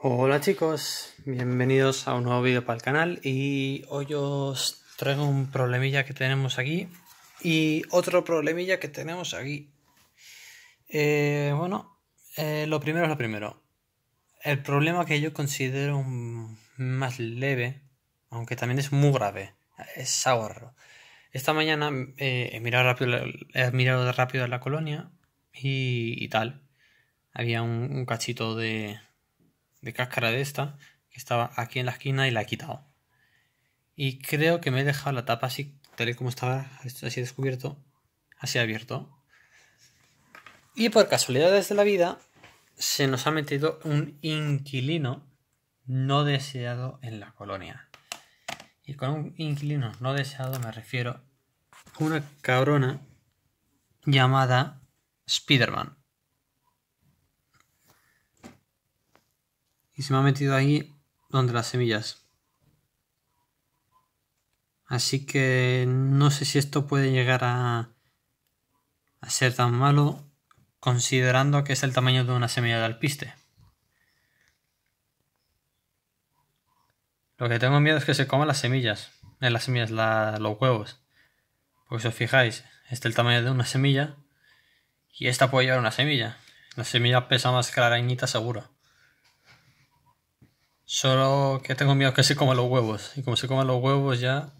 Hola chicos, bienvenidos a un nuevo vídeo para el canal y hoy os traigo un problemilla que tenemos aquí y otro problemilla que tenemos aquí. Eh, bueno, eh, lo primero es lo primero. El problema que yo considero más leve, aunque también es muy grave, es ahorro. Esta mañana eh, he, mirado rápido, he rápido la colonia y, tal. Había un cachito de, de cáscara de esta, que estaba aquí en la esquina y la he quitado. Y creo que me he dejado la tapa así, tal y como estaba, así descubierto, así abierto. Y por casualidades de la vida, se nos ha metido un inquilino no deseado en la colonia. Y con un inquilino no deseado me refiero a una cabrona llamada Spiderman. y se me ha metido ahí donde las semillas. Así que no sé si esto puede llegar a, ser tan malo considerando que es el tamaño de una semilla de alpiste. Lo que tengo miedo es que se coman las semillas, en eh, las semillas, los huevos. Porque si os fijáis, este es el tamaño de una semilla y esta puede llevar una semilla. La semilla pesa más que la arañita seguro. Solo que tengo miedo que se coma los huevos. Y como se coman los huevos ya...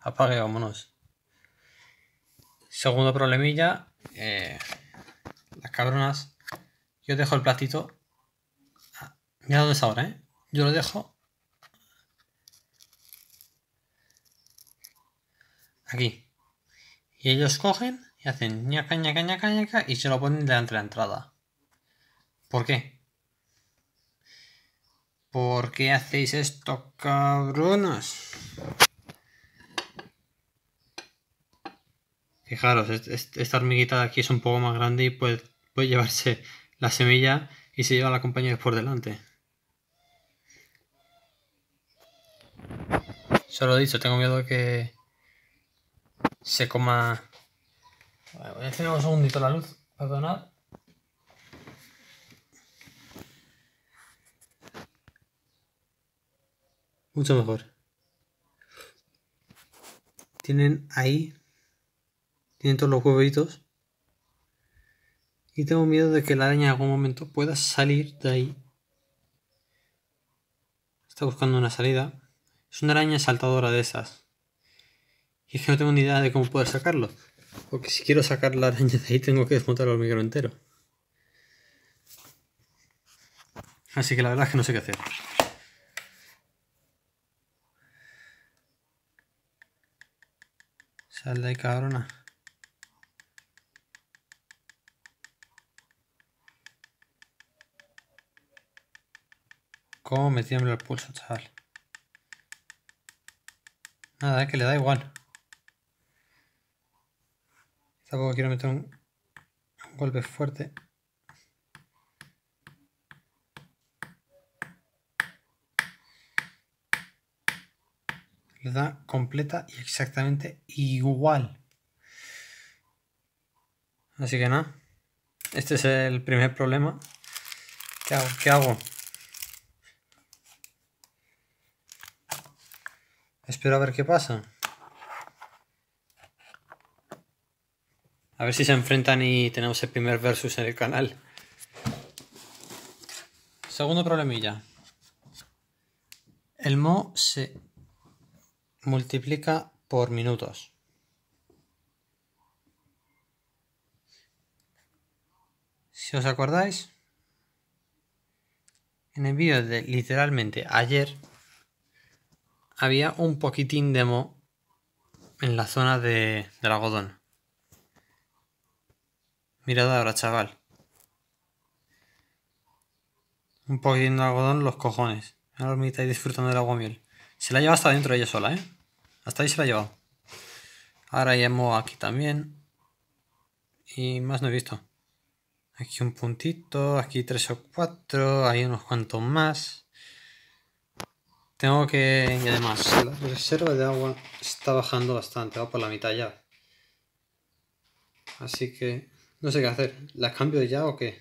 Apague, vámonos. Segundo problemilla. Eh, las cabronas. Yo dejo el platito. Ah, mira dónde está ahora, ¿eh? Yo lo dejo. Aquí. Y ellos cogen y hacen ñaca, caña ñaca, ñaca y se lo ponen delante de la entrada. ¿Por qué? ¿Por qué hacéis esto, cabronas? Fijaros, esta hormiguita de aquí es un poco más grande y puede, llevarse la semilla y se lleva la compañía por delante. Solo dicho, tengo miedo que se coma... voy a un segundito la luz, perdonad. Mucho mejor. Tienen ahí. Tienen todos los huevitos. Y tengo miedo de que la araña en algún momento pueda salir de ahí. Está buscando una salida. Es una araña saltadora de esas. Y es que no tengo ni idea de cómo poder sacarlo. Porque si quiero sacar la araña de ahí tengo que desmontar el micro entero. Así que la verdad es que no sé qué hacer. Sal de ahí, cabrona. Cómo me tiembla el pulso, chaval. Nada, es que le da igual. Tampoco quiero meter un golpe fuerte. le da completa y exactamente igual. Así que nada, este es el primer problema. ¿Qué hago? ¿Qué hago? Espero a ver qué pasa. A ver si se enfrentan y tenemos el primer versus en el canal. Segundo problemilla. El Mo se Multiplica por minutos. Si os acordáis, en el vídeo de literalmente ayer había un poquitín de mo en la zona de, del algodón. Mirad ahora, chaval. Un poquitín de algodón los cojones. Ahora me estáis disfrutando del agua miel se la lleva hasta dentro ella sola, ¿eh? Hasta ahí se la ha llevado. Ahora llamo aquí también. Y más no he visto. Aquí un puntito, aquí tres o cuatro, hay unos cuantos más. Tengo que... Y además, la reserva de agua está bajando bastante, va por la mitad ya. Así que... No sé qué hacer. ¿La cambio ya o qué?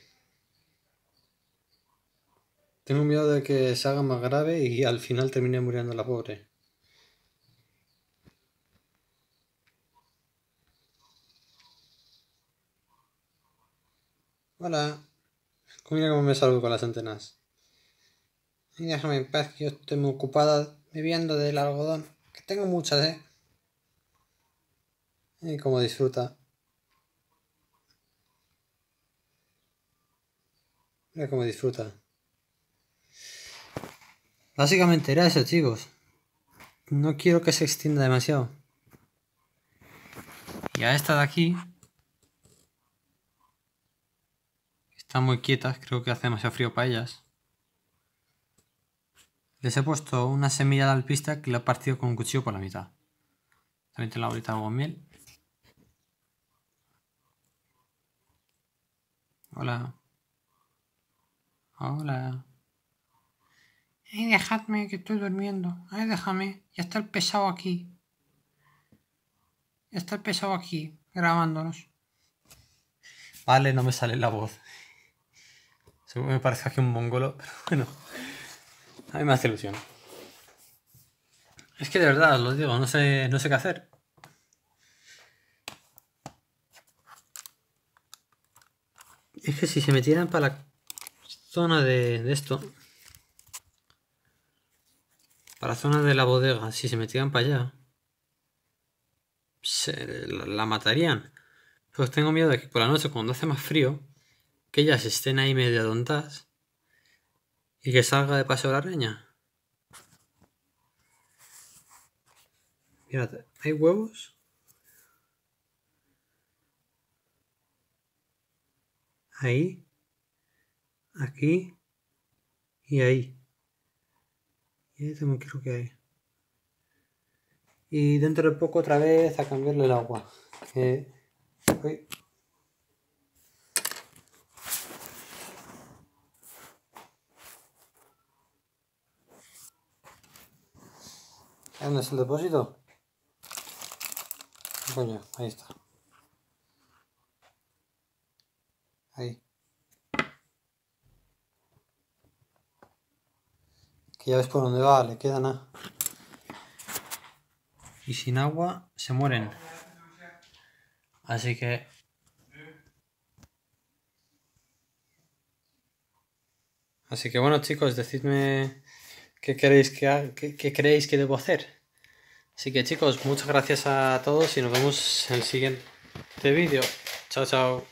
Tengo miedo de que se haga más grave y al final termine muriendo la pobre. Hola. Pues mira cómo me salgo con las antenas. Y déjame en paz, que yo estoy muy ocupada viviendo del algodón. Que tengo muchas, ¿eh? Y cómo disfruta. Mira cómo disfruta. Básicamente era eso, chicos. No quiero que se extienda demasiado. Y a esta de aquí. Están muy quietas, creo que hace demasiado frío para ellas. Les he puesto una semilla de alpista que la he partido con un cuchillo por la mitad. También tengo la algo en miel. Hola. Hola. Ay, dejadme que estoy durmiendo. Ay, déjame. Ya está el pesado aquí. Ya está el pesado aquí, grabándonos. Vale, no me sale la voz. Seguro me parece que un mongolo, pero bueno. A mí me hace ilusión. Es que de verdad, os lo digo, no sé, no qué hacer. Es que si se metieran para la zona de, de esto, para zona de la bodega, si se metieran para allá, se la matarían. Pues tengo miedo de que por la noche, cuando hace más frío, que ellas estén ahí medio adontadas y que salga de paso la reña. Mírate, ¿hay huevos? Ahí, aquí y ahí. Y me quiero que Y dentro de poco otra vez a cambiarle el agua. ¿Dónde ah, es el depósito? Coño, ahí está. Ahí. que ya ves por dónde va, le queda nada. Y sin agua se mueren. Así que... Así que bueno chicos, decidme qué, queréis que, qué, qué creéis que debo hacer. Así que chicos, muchas gracias a todos y nos vemos en el siguiente vídeo. Chao, chao.